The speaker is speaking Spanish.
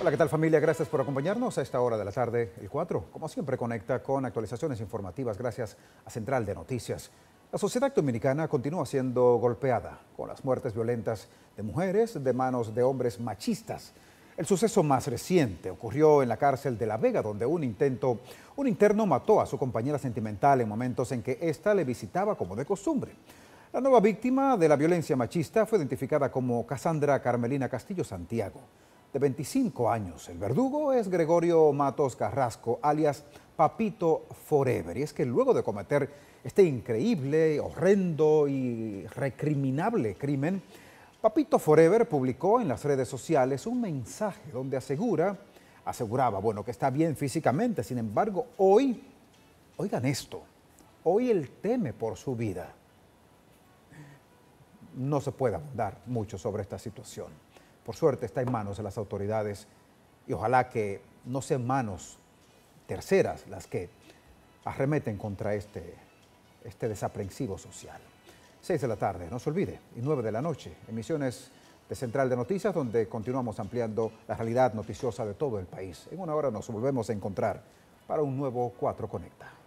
Hola, ¿qué tal familia? Gracias por acompañarnos a esta hora de la tarde, el 4. Como siempre, conecta con actualizaciones informativas gracias a Central de Noticias. La sociedad dominicana continúa siendo golpeada con las muertes violentas de mujeres de manos de hombres machistas. El suceso más reciente ocurrió en la cárcel de La Vega, donde un intento, un interno mató a su compañera sentimental en momentos en que ésta le visitaba como de costumbre. La nueva víctima de la violencia machista fue identificada como Casandra Carmelina Castillo Santiago de 25 años. El verdugo es Gregorio Matos Carrasco, alias Papito Forever. Y es que luego de cometer este increíble, horrendo y recriminable crimen, Papito Forever publicó en las redes sociales un mensaje donde asegura, aseguraba, bueno, que está bien físicamente, sin embargo, hoy, oigan esto, hoy él teme por su vida. No se puede abundar mucho sobre esta situación por suerte, está en manos de las autoridades y ojalá que no sean manos terceras las que arremeten contra este, este desaprensivo social. Seis de la tarde, no se olvide, y nueve de la noche, emisiones de Central de Noticias, donde continuamos ampliando la realidad noticiosa de todo el país. En una hora nos volvemos a encontrar para un nuevo 4 Conecta.